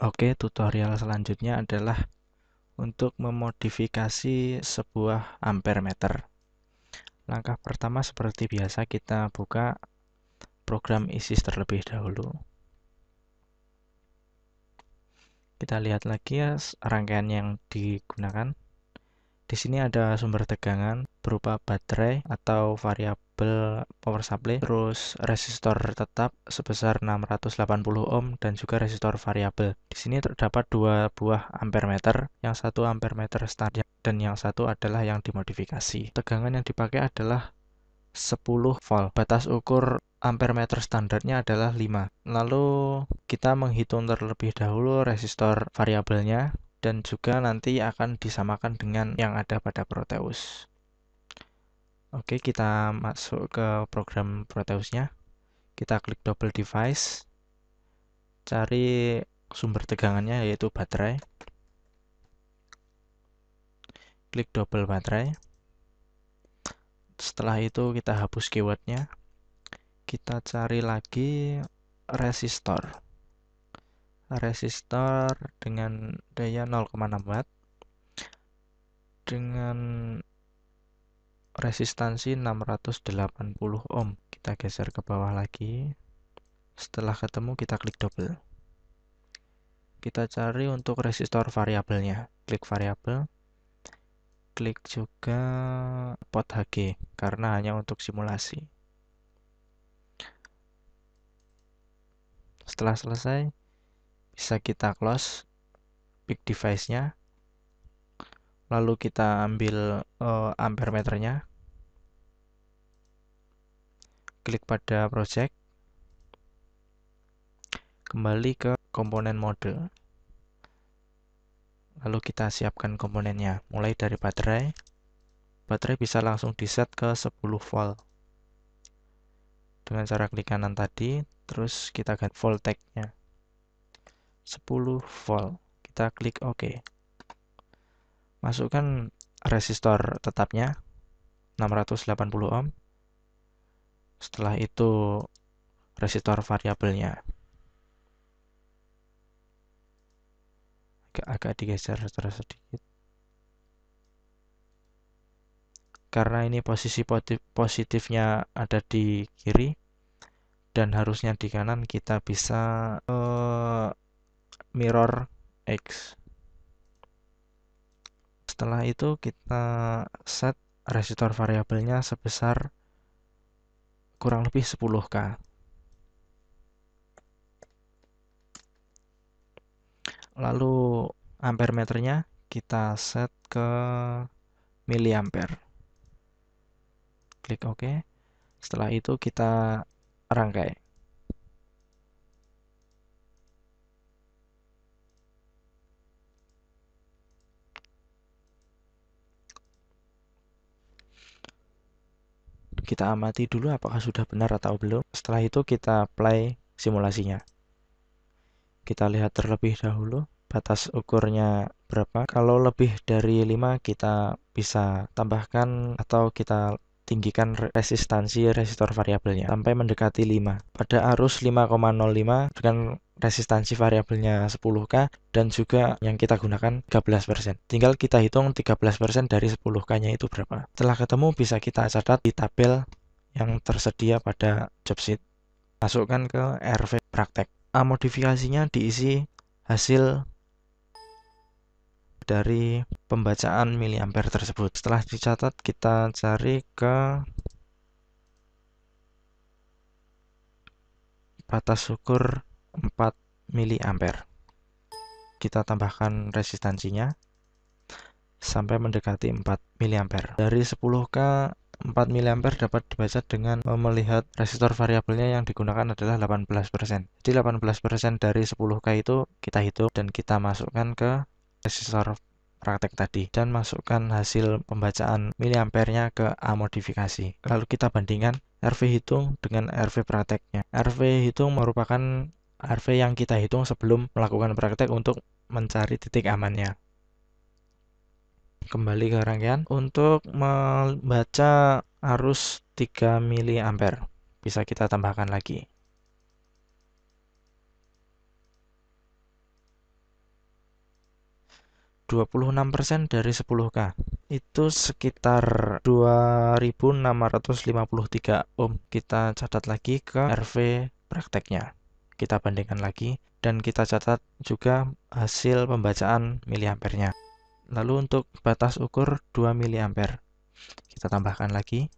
Oke, tutorial selanjutnya adalah untuk memodifikasi sebuah ampere Langkah pertama seperti biasa kita buka program ISIS terlebih dahulu. Kita lihat lagi ya rangkaian yang digunakan. Di sini ada sumber tegangan berupa baterai atau variabel kabel power supply, terus resistor tetap sebesar 680 ohm dan juga resistor variabel. Di sini terdapat dua buah ampere meter, yang satu ampere meter standar dan yang satu adalah yang dimodifikasi. Tegangan yang dipakai adalah 10 volt. Batas ukur ampere meter standarnya adalah 5. Lalu kita menghitung terlebih dahulu resistor variabelnya dan juga nanti akan disamakan dengan yang ada pada Proteus. Oke, kita masuk ke program Proteusnya. Kita klik double device. Cari sumber tegangannya yaitu baterai. Klik double baterai. Setelah itu kita hapus keywordnya. Kita cari lagi resistor. Resistor dengan daya 0,6 watt dengan resistansi 680 ohm kita geser ke bawah lagi setelah ketemu kita klik double kita cari untuk resistor variabelnya klik variabel klik juga pot HG karena hanya untuk simulasi setelah selesai bisa kita close big device nya lalu kita ambil uh, ampermeternya klik pada project kembali ke komponen mode lalu kita siapkan komponennya mulai dari baterai baterai bisa langsung di set ke 10 volt dengan cara klik kanan tadi terus kita ganti voltage-nya 10 volt kita klik OK masukkan resistor tetapnya 680 ohm setelah itu resistor variabelnya. Agak-agak digeser terus sedikit. Karena ini posisi positifnya ada di kiri dan harusnya di kanan kita bisa uh, mirror X. Setelah itu kita set resistor variabelnya sebesar kurang lebih 10K. Lalu ampere meternya kita set ke miliampere. Klik OK. Setelah itu kita rangkai. kita amati dulu apakah sudah benar atau belum. Setelah itu kita play simulasinya. Kita lihat terlebih dahulu batas ukurnya berapa. Kalau lebih dari 5 kita bisa tambahkan atau kita tinggikan resistansi resistor variabelnya sampai mendekati 5. Pada arus 5,05 dengan resistansi variabelnya 10K dan juga yang kita gunakan 13%. Tinggal kita hitung 13% dari 10K-nya itu berapa. Setelah ketemu bisa kita catat di tabel yang tersedia pada job Masukkan ke RV praktek. A, modifikasinya diisi hasil dari pembacaan miliampere tersebut. Setelah dicatat kita cari ke batas ukur 4 mA. Kita tambahkan resistansinya sampai mendekati 4 mA. Dari 10K 4 mA dapat dibaca dengan melihat resistor variabelnya yang digunakan adalah 18%. Jadi 18% dari 10K itu kita hitung dan kita masukkan ke resistor praktek tadi dan masukkan hasil pembacaan miliampernya ke A modifikasi. Lalu kita bandingkan RV hitung dengan RV prakteknya. RV hitung merupakan RV yang kita hitung sebelum melakukan praktek untuk mencari titik amannya. Kembali ke rangkaian untuk membaca arus 3 ampere bisa kita tambahkan lagi. persen dari 10K itu sekitar 2653 ohm kita catat lagi ke RV prakteknya kita bandingkan lagi dan kita catat juga hasil pembacaan miliampernya. Lalu untuk batas ukur 2 miliamper kita tambahkan lagi.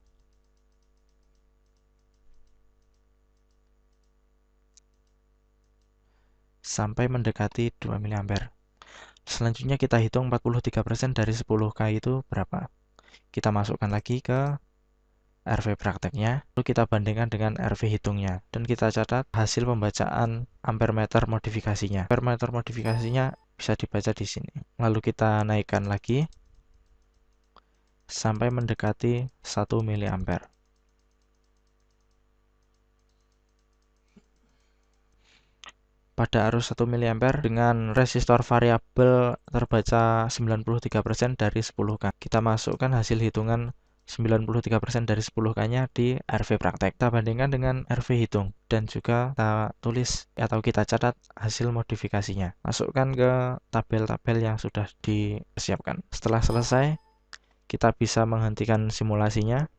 sampai mendekati 2 miliamper. Selanjutnya kita hitung 43% dari 10K itu berapa. Kita masukkan lagi ke RV prakteknya, lalu kita bandingkan dengan RV hitungnya, dan kita catat hasil pembacaan ampermeter modifikasinya. Ampermeter modifikasinya bisa dibaca di sini. Lalu kita naikkan lagi sampai mendekati 1 mA. pada arus 1 mA dengan resistor variabel terbaca 93% dari 10 kan. Kita masukkan hasil hitungan 93% dari 10K-nya di RV praktek. Kita bandingkan dengan RV hitung dan juga kita tulis atau kita catat hasil modifikasinya. Masukkan ke tabel-tabel yang sudah disiapkan. Setelah selesai, kita bisa menghentikan simulasinya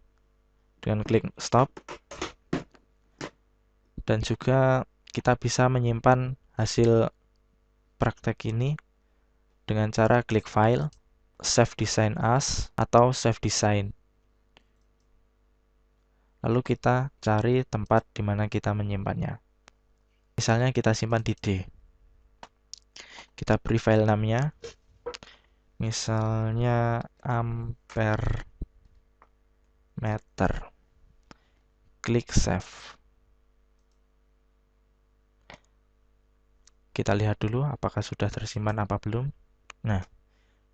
dengan klik stop. Dan juga kita bisa menyimpan hasil praktek ini dengan cara klik file, save design as, atau save design lalu kita cari tempat di mana kita menyimpannya. Misalnya kita simpan di D. Kita beri file namanya, misalnya ampere meter. Klik save. Kita lihat dulu apakah sudah tersimpan apa belum. Nah,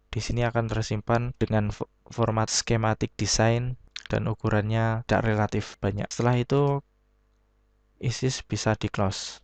di sini akan tersimpan dengan format schematic design dan ukurannya tidak relatif banyak. Setelah itu ISIS bisa di close.